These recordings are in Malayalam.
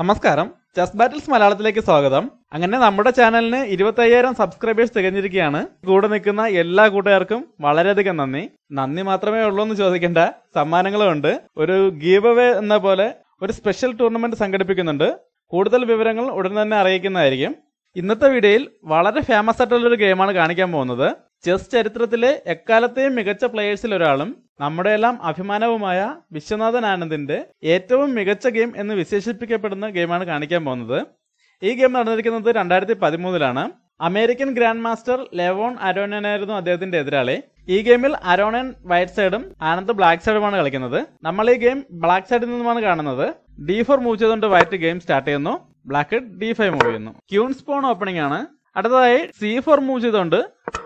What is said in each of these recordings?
നമസ്കാരം ചെസ് ബാറ്റിൽസ് മലയാളത്തിലേക്ക് സ്വാഗതം അങ്ങനെ നമ്മുടെ ചാനലിന് ഇരുപത്തയ്യായിരം സബ്സ്ക്രൈബേഴ്സ് തികഞ്ഞിരിക്കുകയാണ് കൂടെ നിൽക്കുന്ന എല്ലാ കൂട്ടുകാർക്കും വളരെയധികം നന്ദി നന്ദി മാത്രമേ ഉള്ളൂ എന്ന് ചോദിക്കേണ്ട സമ്മാനങ്ങളുമുണ്ട് ഒരു ഗീവ് അവേ എന്ന പോലെ ഒരു സ്പെഷ്യൽ ടൂർണമെന്റ് സംഘടിപ്പിക്കുന്നുണ്ട് കൂടുതൽ വിവരങ്ങൾ ഉടൻ തന്നെ അറിയിക്കുന്നതായിരിക്കും ഇന്നത്തെ വീഡിയോയിൽ വളരെ ഫേമസ് ആയിട്ടുള്ള ഒരു ഗെയിമാണ് കാണിക്കാൻ പോകുന്നത് ചെസ് ചരിത്രത്തിലെ എക്കാലത്തെയും മികച്ച പ്ലേയേഴ്സിൽ ഒരാളും എല്ലാം അഭിമാനവുമായ വിശ്വനാഥൻ ആനന്ദിന്റെ ഏറ്റവും മികച്ച ഗെയിം എന്ന് വിശേഷിപ്പിക്കപ്പെടുന്ന ഗെയിമാണ് കാണിക്കാൻ പോകുന്നത് ഈ ഗെയിം നടന്നിരിക്കുന്നത് രണ്ടായിരത്തി പതിമൂന്നിലാണ് അമേരിക്കൻ ഗ്രാൻഡ് മാസ്റ്റർ ലെവോൺ അരോണനായിരുന്നു അദ്ദേഹത്തിന്റെ എതിരാളി ഈ ഗെയിമിൽ അരോണൻ വൈറ്റ് സൈഡും ആനന്ദ് ബ്ലാക്ക് സൈഡുമാണ് കളിക്കുന്നത് നമ്മൾ ഈ ഗെയിം ബ്ലാക്ക് സൈഡിൽ നിന്നുമാണ് കാണുന്നത് ഡി ഫോർ മൂവ് ചെയ്തുകൊണ്ട് വൈറ്റ് ഗെയിം സ്റ്റാർട്ട് ചെയ്യുന്നു ബ്ലാക്ക് ഡി ഫൈവ് മൂവ് ചെയ്യുന്നു ക്യൂൺ സ്പോൺ ഓപ്പണിംഗ് ആണ് അടുത്തതായി സി ഫോർ മൂവ് ചെയ്തുകൊണ്ട്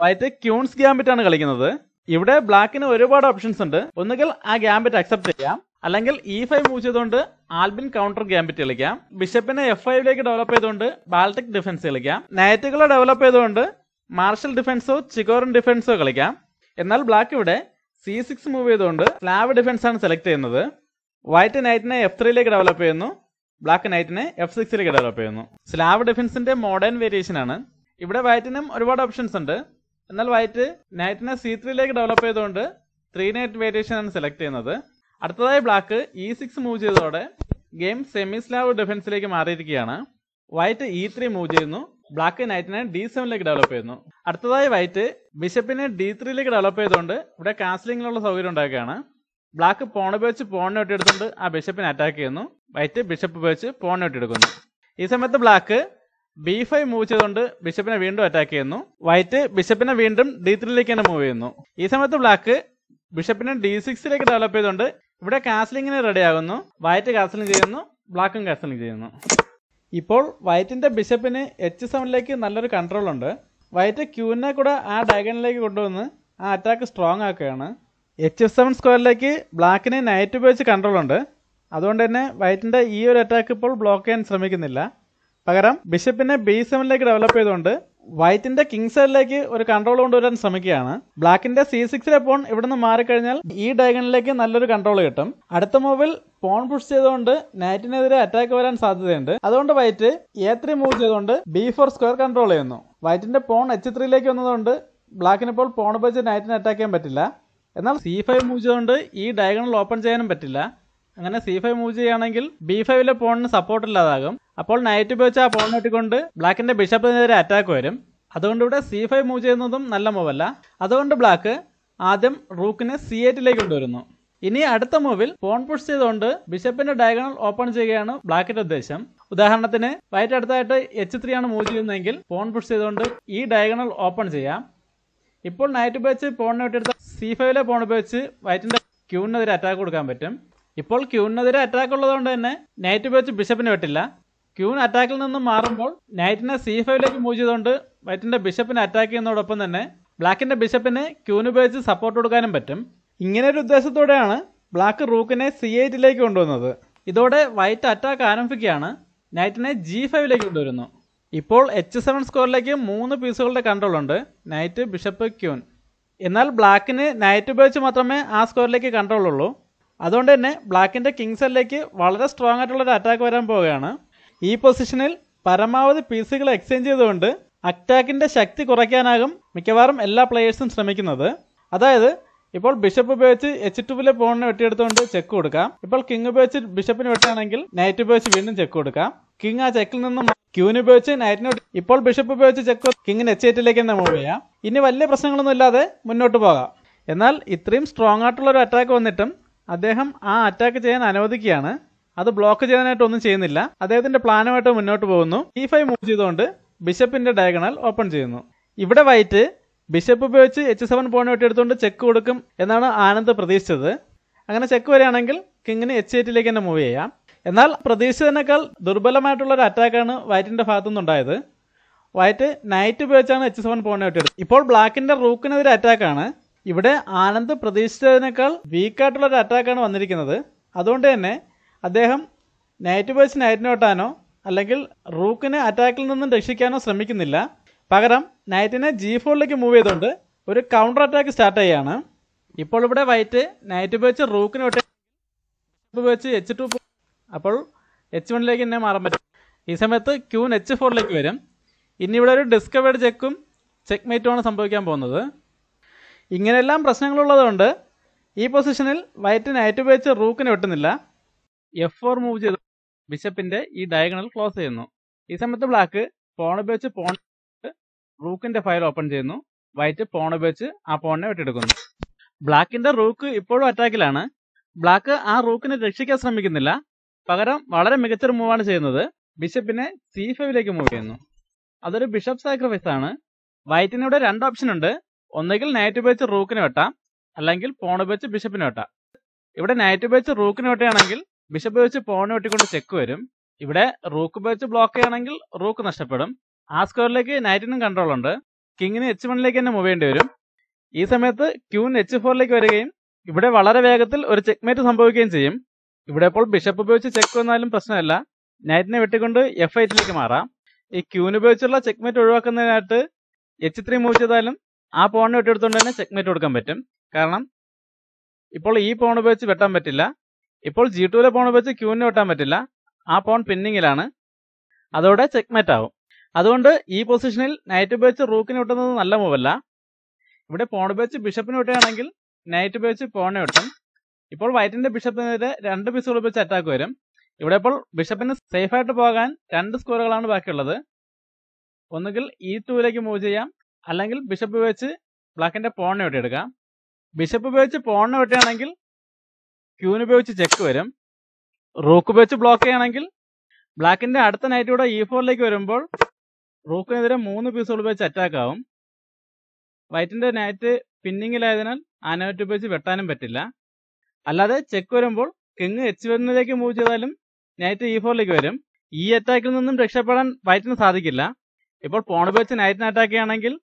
വൈറ്റ് ക്യൂൺസ് ഗ്യാമ്പിറ്റ് ആണ് കളിക്കുന്നത് ഇവിടെ ബ്ലാക്കിന് ഒരുപാട് ഓപ്ഷൻസ് ഉണ്ട് ഒന്നുകിൽ ആ ഗ്യാമ്പിറ്റ് അക്സെപ്റ്റ് ചെയ്യാം അല്ലെങ്കിൽ ഇ ഫൈവ് മൂവ് ചെയ്തുകൊണ്ട് ആൽബിൻ കൗണ്ടർ ഗ്യാമ്പിറ്റ് കളിക്കാം ബിഷപ്പിനെ എഫ് ഫൈവിലേക്ക് ഡെവലപ്പ് ചെയ്തുകൊണ്ട് ബാൾട്ടിക് ഡിഫൻസ് കളിക്കാം നൈറ്റുകളെ ഡെവലപ്പ് ചെയ്തുകൊണ്ട് മാർഷൽ ഡിഫൻസോ ചിക്കോറൻ ഡിഫൻസോ കളിക്കാം എന്നാൽ ബ്ലാക്ക് ഇവിടെ സി സിക്സ് മൂവ് ചെയ്തുകൊണ്ട് സ്ലാബ് ഡിഫൻസ് ആണ് സെലക്ട് ചെയ്യുന്നത് വൈറ്റ് നൈറ്റിനെ എഫ് ത്രീയിലേക്ക് ഡെവലപ്പ് ചെയ്യുന്നു ബ്ലാക്ക് നൈറ്റിനെ എഫ് സിക്സിലേക്ക് ഡെവലപ്പ് ചെയ്യുന്നു സ്ലാവ് ഡിഫൻസിന്റെ മോഡേൺ വേരിയേഷൻ ആണ് ഇവിടെ വൈറ്റിനും ഒരുപാട് ഓപ്ഷൻസ് ഉണ്ട് എന്നാൽ വൈറ്റ് നൈറ്റിനെ സി ത്രീയിലേക്ക് ഡെവലപ്പ് ചെയ്തുകൊണ്ട് ത്രീ നൈറ്റ് വേരിയേഷൻ ആണ് സെലക്ട് ചെയ്യുന്നത് അടുത്തതായി ബ്ലാക്ക് ഇ സിക്സ് മൂവ് ചെയ്തതോടെ ഗെയിം സെമി സ്ലാവ് ഡിഫൻസിലേക്ക് മാറിയിരിക്കുകയാണ് വൈറ്റ് ഇ ത്രീ മൂവ് ചെയ്യുന്നു ബ്ലാക്ക് നൈറ്റിനെ ഡി സെവനിലേക്ക് ഡെവലപ്പ് ചെയ്യുന്നു അടുത്തതായി വൈറ്റ് ബിഷപ്പിനെ ഡി ത്രീയിലേക്ക് ഡെവലപ്പ് ചെയ്തുകൊണ്ട് ഇവിടെ കാസ്ലിങ്ങിനുള്ള സൗകര്യം ഉണ്ടാക്കുകയാണ് ബ്ലാക്ക് പോൺ ഉപയോഗിച്ച് പോണിനെ ഒട്ടിയെടുത്തുകൊണ്ട് ആ ബിഷപ്പിനെ അറ്റാക്ക് ചെയ്യുന്നു വൈറ്റ് ബിഷപ്പ് ഉപയോഗിച്ച് പോൺ ഒട്ടിയെടുക്കുന്നു ഈ സമയത്ത് ബ്ലാക്ക് ബി ഫൈവ് മൂവ് ചെയ്തുകൊണ്ട് ബിഷപ്പിനെ വീണ്ടും അറ്റാക്ക് ചെയ്യുന്നു വൈറ്റ് ബിഷപ്പിനെ വീണ്ടും ഡി ത്രീയിലേക്ക് തന്നെ മൂവ് ചെയ്യുന്നു ഈ സമയത്ത് ബ്ലാക്ക് ബിഷപ്പിനെ ഡി സിക്സിലേക്ക് ഡെവലപ്പ് ചെയ്തുകൊണ്ട് ഇവിടെ കാസ്ലിങ്ങിന് റെഡി ആകുന്നു വൈറ്റ് കാസ്ലിംഗ് ചെയ്യുന്നു ബ്ലാക്കും കാസ്ലിംഗ് ചെയ്യുന്നു ഇപ്പോൾ വൈറ്റിന്റെ ബിഷപ്പിന് എച്ച് സെവനിലേക്ക് നല്ലൊരു കൺട്രോൾ ഉണ്ട് വൈറ്റ് ക്യൂവിനെ കൂടെ ആ ഡയഗണിലേക്ക് കൊണ്ടുവന്ന് ആ അറ്റാക്ക് സ്ട്രോങ് ആക്കുകയാണ് എച്ച് എഫ് സെവൻ സ്ക്വയറിലേക്ക് ബ്ലാക്കിന് നൈറ്റ് ഉപയോഗിച്ച് കൺട്രോൾ ഉണ്ട് അതുകൊണ്ട് തന്നെ വൈറ്റിൻ്റെ ഈ ഒരു അറ്റാക്ക് ഇപ്പോൾ ബ്ലോക്ക് ചെയ്യാൻ ശ്രമിക്കുന്നില്ല പകരം ബിഷപ്പിനെ ബി സെവനിലേക്ക് ഡെവലപ്പ് ചെയ്തുകൊണ്ട് വൈറ്റിന്റെ കിങ് സൈഡിലേക്ക് ഒരു കൺട്രോൾ കൊണ്ടുവരാൻ ശ്രമിക്കുകയാണ് ബ്ലാക്കിന്റെ സി സിക്സിലെ പോൺ ഇവിടുന്ന് മാറിക്കഴിഞ്ഞാൽ ഈ ഡയഗണിലേക്ക് നല്ലൊരു കൺട്രോൾ കിട്ടും അടുത്ത മൂവിൽ പോൺ പുഷ് ചെയ്തുകൊണ്ട് നൈറ്റിനെതിരെ അറ്റാക്ക് വരാൻ സാധ്യതയുണ്ട് അതുകൊണ്ട് വൈറ്റ് എ ത്രീ മൂവ് ചെയ്തുകൊണ്ട് ബി ഫോർ സ്ക്വയർ കൺട്രോൾ ചെയ്യുന്നു വൈറ്റിന്റെ പോൺ എച്ച് ത്രീയിലേക്ക് വന്നതുകൊണ്ട് ബ്ലാക്കിനിപ്പോൾ പോൺ ഉപയോഗിച്ച് നൈറ്റിനെ അറ്റാക്ക് ചെയ്യാൻ പറ്റില്ല എന്നാൽ സി ഫൈവ് മൂവ് ചെയ്തുകൊണ്ട് ഈ ഡയഗണൽ ഓപ്പൺ ചെയ്യാനും പറ്റില്ല അങ്ങനെ സി ഫൈവ് മൂവ് ചെയ്യുകയാണെങ്കിൽ ബി ഫൈവിലെ പോണിന് സപ്പോർട്ട് ഇല്ലാതാകും അപ്പോൾ നൈറ്റ് ഉപയോഗിച്ച് ആ ഫോൺ നീട്ടിക്കൊണ്ട് ബ്ലാക്കിന്റെ ബിഷപ്പിനെതിരെ അറ്റാക്ക് വരും അതുകൊണ്ട് ഇവിടെ സി ഫൈവ് മൂവ് ചെയ്യുന്നതും നല്ല മൂവല്ല അതുകൊണ്ട് ബ്ലാക്ക് ആദ്യം റൂക്കിനെ സി എയ്റ്റിലേക്ക് കൊണ്ടുവരുന്നു ഇനി അടുത്ത മൂവിൽ ഫോൺ പുഷ് ചെയ്തുകൊണ്ട് ബിഷപ്പിന്റെ ഡയഗണൽ ഓപ്പൺ ചെയ്യുകയാണ് ബ്ലാക്കിന്റെ ഉദ്ദേശം ഉദാഹരണത്തിന് വൈറ്റ് അടുത്തായിട്ട് എച്ച് ത്രീ ആണ് മൂവ് ചെയ്യുന്നതെങ്കിൽ ഫോൺ പുഷ് ചെയ്തുകൊണ്ട് ഈ ഡയഗണൽ ഓപ്പൺ ചെയ്യാം ഇപ്പോൾ നൈറ്റ് ഉപയോഗിച്ച് ഫോണിനെ വിട്ടെടുത്ത സി ഫൈവിലെ ഫോൺ ഉപയോഗിച്ച് വൈറ്റിന്റെ ക്യൂവിനെതിരെ അറ്റാക്ക് കൊടുക്കാൻ പറ്റും ഇപ്പോൾ ക്യൂവിനെതിരെ അറ്റാക്ക് ഉള്ളതുകൊണ്ട് തന്നെ നൈറ്റ് ഉപയോഗിച്ച് ബിഷപ്പിനെ വെട്ടില്ല ക്യൂൺ അറ്റാക്കിൽ നിന്നും മാറുമ്പോൾ നൈറ്റിനെ സി ഫൈവിലേക്ക് മൂവ് ചെയ്തുകൊണ്ട് വൈറ്റിന്റെ ബിഷപ്പിനെ അറ്റാക്ക് ചെയ്യുന്നതോടൊപ്പം തന്നെ ബ്ലാക്കിന്റെ ബിഷപ്പിന് ക്യൂൺ ഉപയോഗിച്ച് സപ്പോർട്ട് കൊടുക്കാനും പറ്റും ഇങ്ങനെ ഒരു ഉദ്ദേശത്തോടെയാണ് ബ്ലാക്ക് റൂക്കിനെ സി എയ്റ്റിലേക്ക് കൊണ്ടുവന്നത് ഇതോടെ വൈറ്റ് അറ്റാക്ക് ആരംഭിക്കുകയാണ് നൈറ്റിനെ ജി ഫൈവിലേക്ക് കൊണ്ടുവരുന്നു ഇപ്പോൾ എച്ച് സെവൻ സ്കോറിലേക്ക് മൂന്ന് പീസുകളുടെ കൺട്രോൾ ഉണ്ട് നൈറ്റ് ബിഷപ്പ് ക്യൂൻ എന്നാൽ ബ്ലാക്കിന് നൈറ്റ് ഉപയോഗിച്ച് മാത്രമേ ആ സ്കോറിലേക്ക് കൺട്രോൾ ഉള്ളൂ അതുകൊണ്ട് തന്നെ ബ്ലാക്കിൻ്റെ കിങ്സലിലേക്ക് വളരെ സ്ട്രോങ് ആയിട്ടുള്ളൊരു അറ്റാക്ക് വരാൻ പോവുകയാണ് ഈ പൊസിഷനിൽ പരമാവധി പീസുകൾ എക്സ്ചേഞ്ച് ചെയ്തുകൊണ്ട് അറ്റാക്കിന്റെ ശക്തി കുറയ്ക്കാനാകും മിക്കവാറും എല്ലാ പ്ലെയേഴ്സും ശ്രമിക്കുന്നത് അതായത് ഇപ്പോൾ ബിഷപ്പ് ഉപയോഗിച്ച് എച്ച് ടുവിലെ പോണിനെ വെട്ടിയെടുത്തുകൊണ്ട് ചെക്ക് കൊടുക്കാം ഇപ്പോൾ കിങ് ഉപയോഗിച്ച് ബിഷപ്പിന് വെട്ടുകയാണെങ്കിൽ നൈറ്റ് ഉപയോഗിച്ച് വീണ്ടും ചെക്ക് കൊടുക്കാം കിങ് ആ ചെക്കിൽ നിന്നും ക്യൂന് ഉപയോഗിച്ച് നൈറ്റിന് ഇപ്പോൾ ബിഷപ്പ് ഉപയോഗിച്ച് ചെക്ക് കിങ്ങിന് എച്ച് എയ്റ്റിലേക്ക് തന്നെ മൂവ് ചെയ്യാം ഇനി വലിയ പ്രശ്നങ്ങളൊന്നും ഇല്ലാതെ മുന്നോട്ട് പോകാം എന്നാൽ ഇത്രയും സ്ട്രോങ് ആയിട്ടുള്ള ഒരു അറ്റാക്ക് വന്നിട്ടും അദ്ദേഹം ആ അറ്റാക്ക് ചെയ്യാൻ അനുവദിക്കുകയാണ് അത് ബ്ലോക്ക് ചെയ്യാനായിട്ട് ഒന്നും ചെയ്യുന്നില്ല അദ്ദേഹത്തിന്റെ പ്ലാനുമായിട്ട് മുന്നോട്ട് പോകുന്നു ഇ ഫൈവ് മൂവ് ചെയ്തുകൊണ്ട് ബിഷപ്പിന്റെ ഡയഗണൽ ഓപ്പൺ ചെയ്യുന്നു ഇവിടെ വൈറ്റ് ബിഷപ്പ് ഉപയോഗിച്ച് എച്ച് സെവൻ പോയിന്റ് വെട്ടിയെടുത്തുകൊണ്ട് ചെക്ക് കൊടുക്കും എന്നാണ് ആനന്ദ് പ്രതീക്ഷിച്ചത് അങ്ങനെ ചെക്ക് വരികയാണെങ്കിൽ കിങ്ങിന് എച്ച് എയ്റ്റിലേക്ക് തന്നെ മൂവ് ചെയ്യാം എന്നാൽ പ്രതീക്ഷിച്ചതിനേക്കാൾ ദുർബലമായിട്ടുള്ള ഒരു അറ്റാക്കാണ് വൈറ്റിന്റെ നിന്നുണ്ടായത് വൈറ്റ് നൈറ്റ് ഉപയോഗിച്ചാണ് എച്ച് സെവൻ പോയിന്റ് വെട്ടിയെടുത്തത് ഇപ്പോൾ ബ്ലാക്കിന്റെ റൂക്കിനെതിരെ അറ്റാക്കാണ് ഇവിടെ ആനന്ദ് പ്രതീക്ഷിച്ചതിനേക്കാൾ വീക്കായിട്ടുള്ള ഒരു അറ്റാക്കാണ് വന്നിരിക്കുന്നത് അതുകൊണ്ട് തന്നെ അദ്ദേഹം നൈറ്റ് ബേഴ്സിനെ അയറ്റിനോട്ടാനോ അല്ലെങ്കിൽ റൂക്കിനെ അറ്റാക്കിൽ നിന്നും രക്ഷിക്കാനോ ശ്രമിക്കുന്നില്ല പകരം നൈറ്റിനെ ജി ഫോറിലേക്ക് മൂവ് ചെയ്തുകൊണ്ട് ഒരു കൗണ്ടർ അറ്റാക്ക് സ്റ്റാർട്ട് ചെയ്യാണ് ഇപ്പോൾ ഇവിടെ വൈറ്റ് നൈറ്റ് ബേച്ച് റൂക്കിനെ ഒട്ടി ബേച്ച് എച്ച് ടു അപ്പോൾ എച്ച് വണ്ണിലേക്ക് തന്നെ മാറാൻ പറ്റും ഈ സമയത്ത് ക്യൂൻ എച്ച് ഫോറിലേക്ക് വരും ഇനി ഇവിടെ ഒരു ഡിസ്കവേർഡ് ചെക്കും ചെക്ക് മേറ്റുമാണ് സംഭവിക്കാൻ പോകുന്നത് ഇങ്ങനെയെല്ലാം പ്രശ്നങ്ങളുള്ളതുകൊണ്ട് ഈ പൊസിഷനിൽ വൈറ്റ് നൈറ്റ് ഉപയോഗിച്ച് റൂക്കിനെ വെട്ടുന്നില്ല എഫ് ഫോർ മൂവ് ചെയ്ത് ബിഷപ്പിന്റെ ഈ ഡയഗണൽ ക്ലോസ് ചെയ്യുന്നു ഈ സമയത്ത് ബ്ലാക്ക് പോൺ ഉപയോഗിച്ച് പോൺ റൂക്കിന്റെ ഫയൽ ഓപ്പൺ ചെയ്യുന്നു വൈറ്റ് പോൺ ഉപയോഗിച്ച് ആ പോണിനെ വെട്ടിയെടുക്കുന്നു ബ്ലാക്കിന്റെ റൂക്ക് ഇപ്പോഴും അറ്റാക്കിലാണ് ബ്ലാക്ക് ആ റൂക്കിനെ രക്ഷിക്കാൻ ശ്രമിക്കുന്നില്ല പകരം വളരെ മികച്ചൊരു മൂവാണ് ചെയ്യുന്നത് ബിഷപ്പിനെ സി ഫൈവിലേക്ക് മൂവ് ചെയ്യുന്നു അതൊരു ബിഷപ്പ് സാക്രിഫൈസ് ആണ് വൈറ്റിന് ഇവിടെ രണ്ട് ഓപ്ഷൻ ഉണ്ട് ഒന്നുകിൽ നൈറ്റ് ഉപയോഗിച്ച് റൂക്കിന് വെട്ടാം അല്ലെങ്കിൽ പോൺ ഉപയോഗിച്ച് ബിഷപ്പിന് വെട്ടാം ഇവിടെ നൈറ്റ് ഉപയോഗിച്ച് റൂക്കിന് വെട്ടുകയാണെങ്കിൽ ബിഷപ്പ് വെച്ച് പോണ വെട്ടിക്കൊണ്ട് ചെക്ക് വരും ഇവിടെ റൂക്ക് വെച്ച് ബ്ലോക്ക് ചെയ്യണമെങ്കിൽ റൂക്ക് നഷ്ടപ്പെടും ആ സ്ക്വയറിലേക്ക് നൈറ്റിനും കൺട്രോൾ ഉണ്ട് കിങ്ങിന് എച്ച് വണ്ണിലേക്ക് തന്നെ മൂവ് ചെയ്യേണ്ടി വരും ഈ സമയത്ത് ക്യൂൻ എച്ച് ഫോറിലേക്ക് വരികയും ഇവിടെ വളരെ വേഗത്തിൽ ഒരു ചെക്ക്മേറ്റ് സംഭവിക്കുകയും ചെയ്യും ഇവിടെ ഇപ്പോൾ ബിഷപ്പ് ഉപയോഗിച്ച് ചെക്ക് വന്നാലും പ്രശ്നമല്ല നൈറ്റിനെ വെട്ടിക്കൊണ്ട് എഫ് എയ്റ്റിലേക്ക് മാറാം ഈ ക്യൂൻ ഉപയോഗിച്ചുള്ള ചെക്ക്മേറ്റ് ഒഴിവാക്കുന്നതിനായിട്ട് എച്ച് ത്രീ മൂവ് ചെയ്താലും ആ പോണിനെ വെട്ടിയെടുത്തുകൊണ്ട് തന്നെ ചെക്ക്മേറ്റ് കൊടുക്കാൻ പറ്റും കാരണം ഇപ്പോൾ ഈ പോൺ ഉപയോഗിച്ച് വെട്ടാൻ പറ്റില്ല ഇപ്പോൾ ജി ടുവിലെ പോൺ ഉപയോഗിച്ച് ക്യൂവിനെ വെട്ടാൻ പറ്റില്ല ആ പോൺ പിന്നിങ്ങിലാണ് അതോടെ ചെക്ക്മേറ്റ് ആവും അതുകൊണ്ട് ഈ പൊസിഷനിൽ നൈറ്റ് ഉപയോഗിച്ച് റൂക്കിനെ ഒട്ടുന്നത് നല്ല മൂവല്ല ഇവിടെ പോൺ ഉപയോഗിച്ച് ബിഷപ്പിനെ ഒട്ടുകയാണെങ്കിൽ നൈറ്റ് ഉപയോഗിച്ച് പോണെ ഒട്ടും ഇപ്പോൾ വൈറ്റിന്റെ ബിഷപ്പിനെതിരെ രണ്ട് പീസുകൾ ഉപയോഗിച്ച് അറ്റാക്ക് വരും ഇവിടെ ഇപ്പോൾ ബിഷപ്പിന് സേഫായിട്ട് പോകാൻ രണ്ട് സ്കോറുകളാണ് ബാക്കിയുള്ളത് ഒന്നുകിൽ ഈ e ടൂവിലേക്ക് മൂവ് ചെയ്യാം അല്ലെങ്കിൽ ബിഷപ്പ് ഉപയോഗിച്ച് ബ്ലാക്കിന്റെ പോണിനെ വെട്ടിയെടുക്കാം ബിഷപ്പ് ഉപയോഗിച്ച് പോണിനെ വെട്ടുകയാണെങ്കിൽ ക്യൂന് ഉപയോഗിച്ച് ചെക്ക് വരും റൂക്ക് ഉപയോഗിച്ച് ബ്ലോക്ക് ചെയ്യണമെങ്കിൽ ബ്ലാക്കിന്റെ അടുത്ത നൈറ്റ് കൂടെ ഇ e ഫോറിലേക്ക് വരുമ്പോൾ റൂക്കിനെതിരെ മൂന്ന് പീസുകൾ ഉപയോഗിച്ച് അറ്റാക്ക് ആവും വൈറ്റിന്റെ നൈറ്റ് പിന്നിങ്ങിലായതിനാൽ ആ നൈറ്റ് ഉപയോഗിച്ച് വെട്ടാനും പറ്റില്ല അല്ലാതെ ചെക്ക് വരുമ്പോൾ കിങ് എച്ച് വരുന്നതിലേക്ക് മൂവ് ചെയ്താലും നൈറ്റ് ഇ ഫോറിലേക്ക് വരും ഈ അറ്റാക്കിൽ നിന്നും രക്ഷപ്പെടാൻ വൈറ്റിന് സാധിക്കില്ല ഇപ്പോൾ പോൺ ഉപയോഗിച്ച് നൈറ്റിന് അറ്റാക്ക് ചെയ്യണമെങ്കിൽ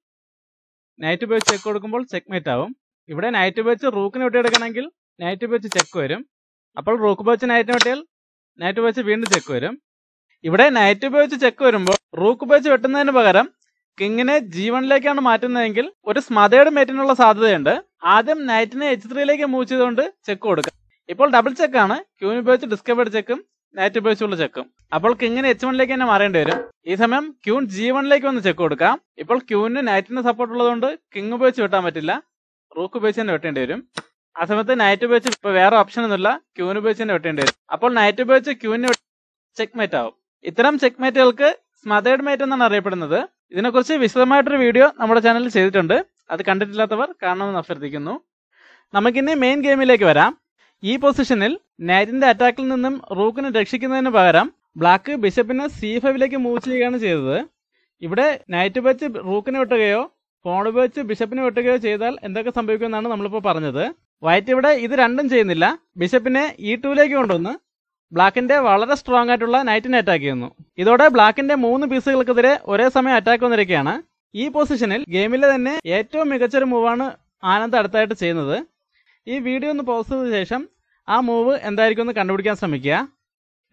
നൈറ്റ് ഉപയോഗിച്ച് ചെക്ക് കൊടുക്കുമ്പോൾ ചെക്ക് മേറ്റ് ആവും ഇവിടെ നൈറ്റ് ഉപയോഗിച്ച് റൂക്കിനെ വെട്ടിയെടുക്കണമെങ്കിൽ നൈറ്റ് വെച്ച് ചെക്ക് വരും അപ്പോൾ റൂക്ക് വെച്ച് നൈറ്റ് വെട്ടിയാൽ നൈറ്റ് വെച്ച് വീണ്ടും ചെക്ക് വരും ഇവിടെ നൈറ്റ് ഉപയോഗിച്ച് ചെക്ക് വരുമ്പോൾ റൂക്ക് ഉപയോഗിച്ച് വെട്ടുന്നതിന് പകരം കിങ്ങിനെ ജീവനിലേക്കാണ് മാറ്റുന്നതെങ്കിൽ ഒരു സ്മതയുടെ മേറ്റിനുള്ള സാധ്യതയുണ്ട് ആദ്യം നൈറ്റിനെ എച്ച് ത്രീയിലേക്ക് മൂവ് ചെയ്തുകൊണ്ട് ചെക്ക് കൊടുക്കാം ഇപ്പോൾ ഡബിൾ ചെക്കാണ് ക്യൂൻ ഉപയോഗിച്ച് ഡിസ്കവേർഡ് ചെക്കും നൈറ്റ് ഉപയോഗിച്ചുള്ള ചെക്കും അപ്പോൾ കിങ്ങിന് എച്ച് വണ്ണിലേക്ക് തന്നെ മാറേണ്ടി വരും ഈ സമയം ക്യൂൻ ജി വണ്ണിലേക്ക് ചെക്ക് കൊടുക്കാം ഇപ്പോൾ ക്യൂവിന് നൈറ്റിന്റെ സപ്പോർട്ട് ഉള്ളതുകൊണ്ട് കിങ് ഉപയോഗിച്ച് വെട്ടാൻ പറ്റില്ല റൂക്ക് ഉപയോഗിച്ച് തന്നെ വെട്ടേണ്ടി വരും ആ സമയത്ത് നൈറ്റ് ഉപയോഗിച്ച് ഇപ്പൊ വേറെ ഓപ്ഷൻ ഒന്നുമില്ല ക്യൂന് ഉപയോഗിച്ച് തന്നെ വെട്ടേണ്ടി വരും അപ്പോൾ നൈറ്റ് ഉപയോഗിച്ച് ക്യൂവിന് ചെക്ക്മേറ്റ് ആവും ഇത്തരം ചെക്ക്മേറ്റുകൾക്ക് സ്മതേഡ് മേറ്റ് എന്നാണ് അറിയപ്പെടുന്നത് ഇതിനെക്കുറിച്ച് വിശദമായിട്ടൊരു വീഡിയോ നമ്മുടെ ചാനലിൽ ചെയ്തിട്ടുണ്ട് അത് കണ്ടിട്ടില്ലാത്തവർ കാണണമെന്ന് അഭ്യർത്ഥിക്കുന്നു നമുക്കിനി മെയിൻ ഗെയിമിലേക്ക് വരാം ഈ പൊസിഷനിൽ നൈറ്റിന്റെ അറ്റാക്കിൽ നിന്നും റൂക്കിനെ രക്ഷിക്കുന്നതിന് പകരം ബ്ലാക്ക് ബിഷപ്പിനെ സി ഫൈവിലേക്ക് മൂവ് ചെയ്യുകയാണ് ചെയ്തത് ഇവിടെ നൈറ്റ് ഉപയോഗിച്ച് റൂക്കിനെ വെട്ടുകയോ ഫോൺ ഉപയോഗിച്ച് ബിഷപ്പിനെ വെട്ടുകയോ ചെയ്താൽ എന്തൊക്കെ സംഭവിക്കുമെന്നാണ് നമ്മളിപ്പോൾ പറഞ്ഞത് വൈറ്റ് ഇവിടെ ഇത് രണ്ടും ചെയ്യുന്നില്ല ബിഷപ്പിനെ ഇ ടൂലേക്ക് കൊണ്ടുവന്ന് ബ്ലാക്കിന്റെ വളരെ സ്ട്രോങ് ആയിട്ടുള്ള നൈറ്റിനെ അറ്റാക്ക് ചെയ്യുന്നു ഇതോടെ ബ്ലാക്കിന്റെ മൂന്ന് പീസുകൾക്കെതിരെ ഒരേ സമയം അറ്റാക്ക് വന്നിരിക്കുകയാണ് ഈ പൊസിഷനിൽ ഗെയിമിലെ തന്നെ ഏറ്റവും മികച്ചൊരു മൂവാണ് ആനന്ദ് അടുത്തായിട്ട് ചെയ്യുന്നത് ഈ വീഡിയോ ഒന്ന് പോസ് ചെയ്ത ശേഷം ആ മൂവ് എന്തായിരിക്കും എന്ന് കണ്ടുപിടിക്കാൻ ശ്രമിക്കുക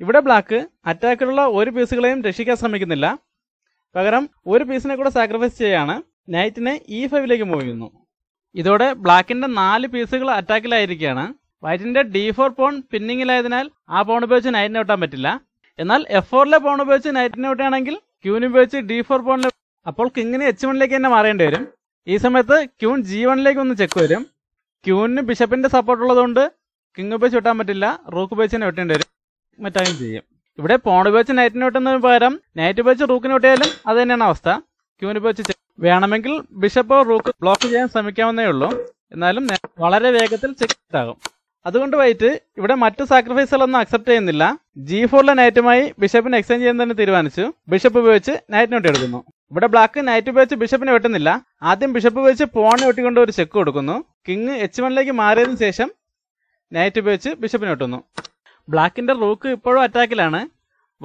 ഇവിടെ ബ്ലാക്ക് അറ്റാക്കിലുള്ള ഒരു പീസുകളെയും രക്ഷിക്കാൻ ശ്രമിക്കുന്നില്ല പകരം ഒരു പീസിനെ കൂടെ സാക്രിഫൈസ് ചെയ്യാണ് നൈറ്റിനെ ഇ ഫൈവിലേക്ക് മൂവ് ചെയ്യുന്നു ഇതോടെ ബ്ലാക്കിന്റെ നാല് പീസുകൾ അറ്റാക്കിലായിരിക്കുകയാണ് വൈറ്റിന്റെ ഡി ഫോർ പോൺ പിന്നിങ്ങിലായതിനാൽ ആ പോൺ ഉപയോഗിച്ച് നൈറ്റിനെ വിട്ടാൻ പറ്റില്ല എന്നാൽ എഫ് ഫോറിലെ പോൺ ഉപയോഗിച്ച് നൈറ്റിനെ വിട്ടുകയാണെങ്കിൽ ക്യൂന് ഉപയോഗിച്ച് ഡി ഫോർ പോണിലെ അപ്പോൾ കിങ്ങിന് എച്ച് വണ്ണിലേക്ക് തന്നെ മാറേണ്ടി വരും ഈ സമയത്ത് ക്യൂൺ ജി വണ്ണിലേക്ക് ഒന്ന് ചെക്ക് വരും ക്യൂന് ബിഷപ്പിന്റെ സപ്പോർട്ട് ഉള്ളതുകൊണ്ട് കിങ് ഉപയോഗിച്ച് വിട്ടാൻ പറ്റില്ല റൂക്ക് ഉപയോഗിച്ച് തന്നെ വിട്ടേണ്ടി വരും മറ്റാകും ചെയ്യും ഇവിടെ പോൺ ഉപയോഗിച്ച് നൈറ്റിനെ വിട്ടുന്നതിന് പകരം നൈറ്റ് ഉപയോഗിച്ച് റൂക്കിനെ വിട്ടിയാലും അത് തന്നെയാണ് അവസ്ഥ ക്യൂന് ഉപയോഗിച്ച് വേണമെങ്കിൽ ബിഷപ്പ് റൂക്ക് ബ്ലോക്ക് ചെയ്യാൻ ശ്രമിക്കാവുന്നേ ഉള്ളൂ എന്നാലും വളരെ വേഗത്തിൽ ചെക്ക് ആകും അതുകൊണ്ട് വൈറ്റ് ഇവിടെ മറ്റു സാക്രിഫൈസുകളൊന്നും അക്സെപ്റ്റ് ചെയ്യുന്നില്ല ജി ഫോറിലെ നൈറ്റുമായി ബിഷപ്പിന് എക്സ്ചേഞ്ച് ചെയ്യാൻ തന്നെ തീരുമാനിച്ചു ബിഷപ്പ് ഉപയോഗിച്ച് നൈറ്റ് നോട്ട് എടുക്കുന്നു ഇവിടെ ബ്ലാക്ക് നൈറ്റ് ഉപയോഗിച്ച് ബിഷപ്പിനെ വെട്ടുന്നില്ല ആദ്യം ബിഷപ്പ് ഉപയോഗിച്ച് പോണിനെ വെട്ടിക്കൊണ്ട് ഒരു ചെക്ക് കൊടുക്കുന്നു കിങ് എച്ച് വണ്ണിലേക്ക് മാറിയതിനു ശേഷം നൈറ്റ് ഉപയോഗിച്ച് ബിഷപ്പിനെ വെട്ടുന്നു ബ്ലാക്കിന്റെ റൂക്ക് ഇപ്പോഴും അറ്റാക്കിലാണ്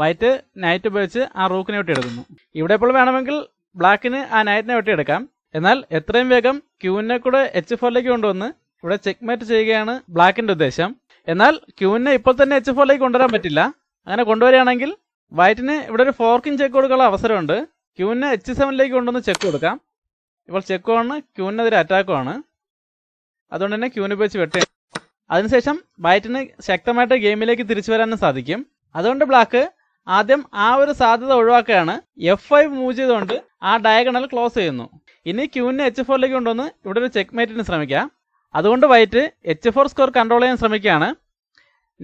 വൈറ്റ് നൈറ്റ് ഉപയോഗിച്ച് ആ റൂക്കിനെ വെട്ടി എടുക്കുന്നു ഇവിടെ ഇപ്പോൾ വേണമെങ്കിൽ ബ്ലാക്കിന് ആ നൈറ്റിനെ വെട്ടിയെടുക്കാം എന്നാൽ എത്രയും വേഗം ക്യൂവിനെ കൂടെ എച്ച് ഫോറിലേക്ക് കൊണ്ടുവന്ന് ഇവിടെ ചെക്മേറ്റ് ചെയ്യുകയാണ് ബ്ലാക്കിന്റെ ഉദ്ദേശം എന്നാൽ ക്യൂവിനെ ഇപ്പോൾ തന്നെ എച്ച് ഫോറിലേക്ക് കൊണ്ടുവരാൻ പറ്റില്ല അങ്ങനെ കൊണ്ടുവരികയാണെങ്കിൽ വൈറ്റിന് ഇവിടെ ഒരു ഫോർക്കിംഗ് ചെക്ക് കൊടുക്കാനുള്ള അവസരമുണ്ട് ക്യൂവിനെ എച്ച് സെവനിലേക്ക് കൊണ്ടുവന്ന് ചെക്ക് കൊടുക്കാം ഇപ്പോൾ ആണ് ക്യൂവിനെതിരെ അറ്റാക്കുമാണ് അതുകൊണ്ട് തന്നെ ക്യൂവിനെ ഉപയോഗിച്ച് വെട്ടി അതിനുശേഷം വൈറ്റിന് ശക്തമായിട്ട് ഗെയിമിലേക്ക് തിരിച്ചു വരാനും സാധിക്കും അതുകൊണ്ട് ബ്ലാക്ക് ആദ്യം ആ ഒരു സാധ്യത ഒഴിവാക്കുകയാണ് എഫ് ഫൈവ് മൂവ് ചെയ്തുകൊണ്ട് ആ ഡയഗണൽ ക്ലോസ് ചെയ്യുന്നു ഇനി ക്യൂവിനെ എച്ച് ഫോറിലേക്ക് കൊണ്ടുവന്ന് ഇവിടെ ഒരു ചെക്ക് മേറ്റിന് ശ്രമിക്കാം അതുകൊണ്ട് white H four square control ചെയ്യാൻ ശ്രമിക്കുകയാണ്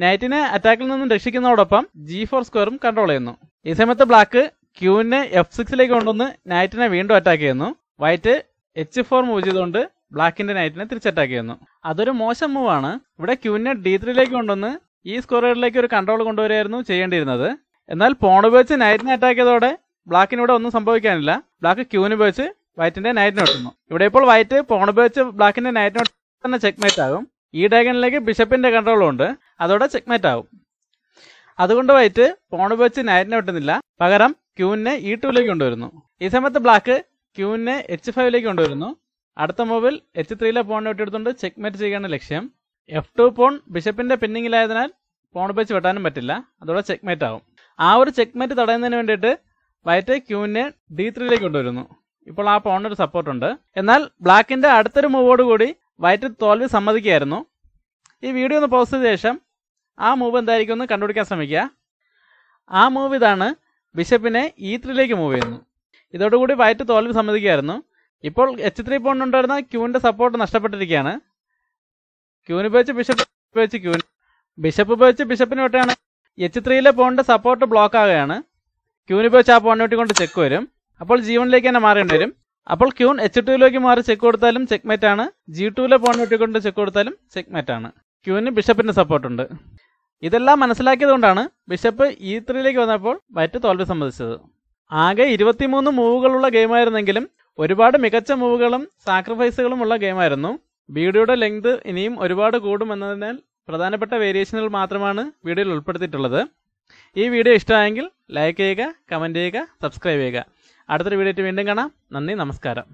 നൈറ്റിനെ അറ്റാക്കിൽ നിന്നും രക്ഷിക്കുന്നതോടൊപ്പം ജി ഫോർ സ്കോറും കൺട്രോൾ ചെയ്യുന്നു ഈ സമയത്ത് ബ്ലാക്ക് ക്യൂവിനെ എഫ് സിക്സിലേക്ക് കൊണ്ടുവന്ന് നൈറ്റിനെ വീണ്ടും അറ്റാക്ക് ചെയ്യുന്നു വൈറ്റ് എച്ച് ഫോർ മൂവ് ചെയ്തുകൊണ്ട് ബ്ലാക്കിന്റെ നൈറ്റിനെ തിരിച്ചറ്റാക്ക് ചെയ്യുന്നു അതൊരു മോശം മൂവാണ് ഇവിടെ ക്യൂവിനെ ഡി ത്രീയിലേക്ക് കൊണ്ടുവന്ന് ഈ സ്ക്വയറിലേക്ക് ഒരു കൺട്രോൾ കൊണ്ടുവരികയായിരുന്നു ചെയ്യേണ്ടിയിരുന്നത് എന്നാൽ പോണുപയോഗിച്ച് നൈറ്റിനെ അറ്റാക്ക് ചെയ്തതോടെ ബ്ലാക്കിനിവിടെ ഒന്നും സംഭവിക്കാനില്ല ബ്ലാക്ക് ക്യൂവിന് ഉപയോഗിച്ച് വൈറ്റിന്റെ നൈറ്റ് ഒട്ടുന്നു ഇവിടെ ഇപ്പോൾ വൈറ്റ് പോൺ ഉപയോഗിച്ച് ബ്ലാക്കിന്റെ നൈറ്റ് നോട്ട് തന്നെ ചെക്ക്മേറ്റ് ആകും ഈ ഡയഗണിലേക്ക് ബിഷപ്പിന്റെ കൺട്രോളും ഉണ്ട് അതോടെ ചെക്ക്മേറ്റ് ആകും അതുകൊണ്ട് വൈറ്റ് പോൺ ഉപയോഗിച്ച് നൈറ്റിനെ ഒട്ടുന്നില്ല പകരം ക്യൂവിനെ ഇ e ടുവിലേക്ക് കൊണ്ടുവരുന്നു ഈ സമയത്ത് ബ്ലാക്ക് ക്യൂവിനെ എച്ച് ഫൈവിലേക്ക് കൊണ്ടുവരുന്നു അടുത്ത മൂവിൽ എച്ച് ത്രീയിലെ പോൺ വെട്ടിയെടുത്തുകൊണ്ട് ചെക്ക്മേറ്റ് ചെയ്യുകയാണ് ലക്ഷ്യം എഫ് ടു പോൺ ബിഷപ്പിന്റെ പിന്നിങ്ങിലായതിനാൽ പോൺ ഉപയോഗിച്ച് വെട്ടാനും പറ്റില്ല അതോടെ ചെക്ക്മേറ്റ് ആവും ആ ഒരു ചെക്ക്മേറ്റ് തടയുന്നതിന് വേണ്ടിയിട്ട് വൈറ്റ് ക്യൂവിനെ ഡി ത്രീയിലേക്ക് കൊണ്ടുവരുന്നു ഇപ്പോൾ ആ പോണിന് ഒരു സപ്പോർട്ട് ഉണ്ട് എന്നാൽ ബ്ലാക്കിന്റെ അടുത്തൊരു മൂവോട് കൂടി വൈറ്റ് തോൽവി സമ്മതിക്കുകയായിരുന്നു ഈ വീഡിയോ ഒന്ന് പോസ്റ്റ് ചെയ്ത ശേഷം ആ മൂവ് എന്തായിരിക്കും എന്ന് കണ്ടുപിടിക്കാൻ ശ്രമിക്കുക ആ മൂവ് ഇതാണ് ബിഷപ്പിനെ ഇ ത്രീയിലേക്ക് മൂവ് ചെയ്യുന്നു ഇതോടുകൂടി വൈറ്റ് തോൽവി സമ്മതിക്കുകയായിരുന്നു ഇപ്പോൾ എച്ച് ത്രീ ഉണ്ടായിരുന്ന ക്യൂവിന്റെ സപ്പോർട്ട് നഷ്ടപ്പെട്ടിരിക്കുകയാണ് ക്യൂവിന് ഉപയോഗിച്ച് ബിഷപ്പ് ഉപയോഗിച്ച് ക്യൂവിന് ബിഷപ്പ് ഉപയോഗിച്ച് ബിഷപ്പിന് തൊട്ടാണ് എച്ച് ത്രീയിലെ പോണിന്റെ സപ്പോർട്ട് ബ്ലോക്ക് ആവുകയാണ് ക്യൂന് ആ ചാപ്പ് വണ്ണോട്ടി കൊണ്ട് ചെക്ക് വരും അപ്പോൾ ജീവനിലേക്ക് തന്നെ മാറേണ്ടി വരും അപ്പോൾ ക്യൂൺ എച്ച് ടുവിലേക്ക് മാറി ചെക്ക് കൊടുത്താലും ചെക്ക്മേറ്റ് ആണ് ജി ടുവിലെ പോണ്ണോട്ടി കൊണ്ട് ചെക്ക് കൊടുത്താലും ചെക്ക്മേറ്റ് ആണ് ക്യൂവിന് ബിഷപ്പിന്റെ സപ്പോർട്ട് ഉണ്ട് ഇതെല്ലാം മനസ്സിലാക്കിയതുകൊണ്ടാണ് ബിഷപ്പ് ഇ e ത്രീയിലേക്ക് വന്നപ്പോൾ വൈറ്റ് തോൽവി സമ്മതിച്ചത് ആകെ ഇരുപത്തിമൂന്ന് മൂവുകളുള്ള ഗെയിമായിരുന്നെങ്കിലും ഒരുപാട് മികച്ച മൂവുകളും സാക്രിഫൈസുകളും ഉള്ള ഗെയിമായിരുന്നു വീഡിയോയുടെ ലെങ്ത് ഇനിയും ഒരുപാട് കൂടുമെന്നതിനാൽ പ്രധാനപ്പെട്ട വേരിയേഷനുകൾ മാത്രമാണ് വീഡിയോയിൽ ഉൾപ്പെടുത്തിയിട്ടുള്ളത് ഈ വീഡിയോ ഇഷ്ടമായെങ്കിൽ ലൈക്ക് ചെയ്യുക കമൻറ്റ് ചെയ്യുക സബ്സ്ക്രൈബ് ചെയ്യുക അടുത്തൊരു വീഡിയോയ്ക്ക് വീണ്ടും കാണാം നന്ദി നമസ്കാരം